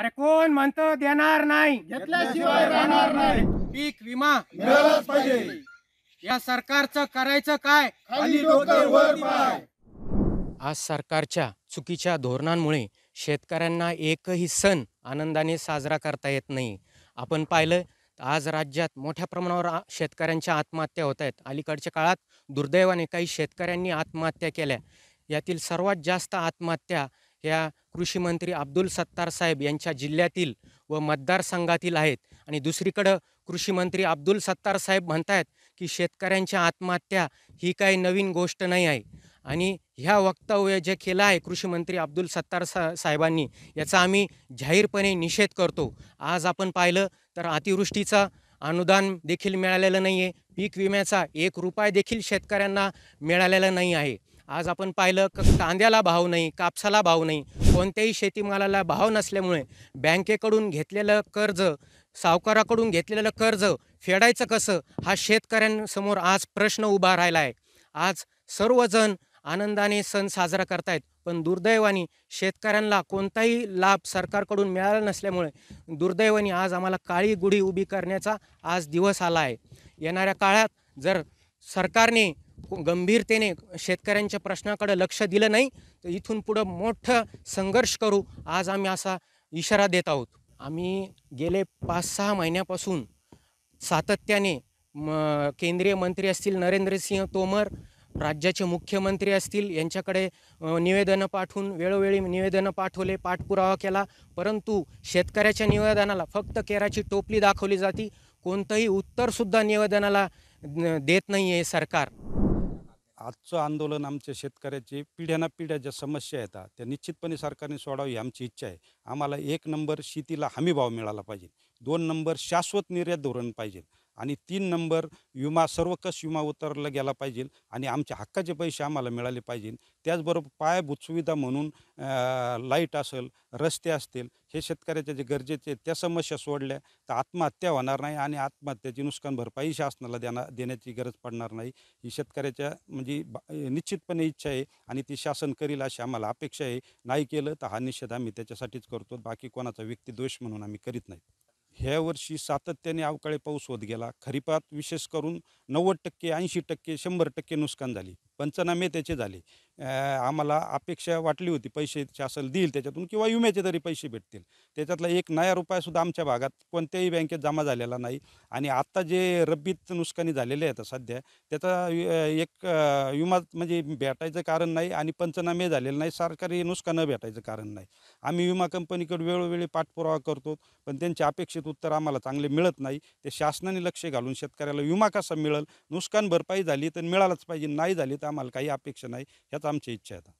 अरे कोण म्हणतो देणार नाही घेतल्याशिवाय राहणार नाही पीक विमा मिळालाच पाहिजे या सरकारचं करायचं काय आज सरकारच्या चुकीच्या धोरणांमुळे शेतकऱ्यांना एकही सण आनंदाने साजरा करता येत नाही आपण पाहिलं आज राज्यात मोठ्या प्रमाणावर शेतकऱ्यांच्या आत्महत्या होत आहेत अलीकडच्या काळात दुर्दैवाने काही शेतकऱ्यांनी आत्महत्या केल्या यातील सर्वात जास्त आत्महत्या ह्या कृषी मंत्री अब्दुल सत्तार साहेब यांच्या जिल्ह्यातील व मतदारसंघातील आहेत आणि दुसरीकडं कृषी मंत्री अब्दुल सत्तार साहेब म्हणतायत की शेतकऱ्यांच्या आत्महत्या ही काही नवीन गोष्ट नाही आहे आणि ह्या वक्तव्य जे केलं आहे कृषी मंत्री अब्दुल सत्तार सा साहेबांनी याचा आम्ही जाहीरपणे निषेध करतो आज आपण पाहिलं तर अतिवृष्टीचा अनुदान देखील मिळालेलं नाही आहे पीक विम्याचा एक रुपया देखील शेतकऱ्यांना मिळालेला नाही आहे आज आपण पाहिलं क कांद्याला भाव नाही कापसाला भाव नाही कोणत्याही शेतीमालाला भाव नसल्यामुळे बँकेकडून घेतलेलं कर्ज सावकाराकडून घेतलेलं कर्ज फेडायचं कसं हा शेतकऱ्यांसमोर आज प्रश्न उभा राहिला आहे आज सर्वजण आनंदाने सण साजरा करतायत पण दुर्दैवाने शेतकऱ्यांना कोणताही लाभ सरकारकडून मिळाला नसल्यामुळे दुर्दैवाने आज आम्हाला काळी गुढी उभी करण्याचा आज दिवस आला आहे येणाऱ्या काळात जर सरकारने गंभीरतेने शेतकऱ्यांच्या प्रश्नाकडे लक्ष दिलं नाही तर इथून पुढं मोठं संघर्ष करू आज आम्ही असा इशारा देत आहोत आम्ही गेले पाच सहा महिन्यापासून सातत्याने म केंद्रीय मंत्री असतील नरेंद्रसिंह तोमर राज्याचे मुख्यमंत्री असतील यांच्याकडे निवेदनं पाठवून वेळोवेळी निवेदनं पाठवले पाठपुरावा केला परंतु शेतकऱ्याच्या निवेदनाला फक्त केराची टोपली दाखवली जाती कोणतंही उत्तरसुद्धा निवेदनाला देत नाही आहे सरकार आजचं आंदोलन आमच्या शेतकऱ्याची पिढ्याना पिढ्या ज्या समस्या येतात त्या निश्चितपणे सरकारने सोडावी आमची इच्छा आहे आम्हाला एक नंबर शेतीला हमीभाव मिळाला पाहिजे दोन नंबर शाश्वत निर्यात धोरण पाहिजे आणि तीन नंबर विमा सर्वकष विमा उतरला गेला पाहिजे आणि आमच्या हक्काचे पैसे आम्हाला मिळाले पाहिजे त्याचबरोबर पायाभूत सुविधा म्हणून लाईट असेल रस्ते असतील हे शेतकऱ्याच्या जे गरजेचे त्या समस्या सोडल्या तर आत्महत्या होणार नाही आणि आत्महत्याची नुकसान भरपाई शासनाला देणार देण्याची गरज पडणार नाही ही शेतकऱ्याच्या म्हणजे निश्चितपणे इच्छा आहे आणि ती शासन करील अशी आम्हाला अपेक्षा आहे नाही केलं तर हा निषेध आम्ही त्याच्यासाठीच करतो बाकी कोणाचा व्यक्ती म्हणून आम्ही करीत नाही ह्या वर्षी सातत्याने अवकाळी पाऊस होत गेला खरीपात विशेष करून नव्वद टक्के ऐंशी टक्के शंभर टक्के नुकसान झाले पंचनामे त्याचे झाले आम्हाला अपेक्षा वाटली होती पैसे शासन देईल त्याच्यातून किंवा विम्याचे तरी पैसे भेटतील त्याच्यातला एक नया रुपयासुद्धा आमच्या भागात कोणत्याही बँकेत जमा झालेला नाही आणि आत्ता जे रब्बीत नुकसानी झालेले आहेत सध्या त्याचा एक विमा म्हणजे भेटायचं कारण नाही आणि पंचनामे झालेले नाही सरकारी न भेटायचं कारण नाही आम्ही विमा कंपनीकडे वेळोवेळी पाठपुरावा करतो पण त्यांचे अपेक्षित उत्तर आम्हाला चांगले मिळत नाही ते शासनाने लक्ष घालून शेतकऱ्याला विमा कसा मिळेल नुकसान भरपाई झाली तर मिळालाच पाहिजे नाही झाली तर आम्हाला काही अपेक्षा नाही ह्याचा આમ છે ઈચ્છા હતા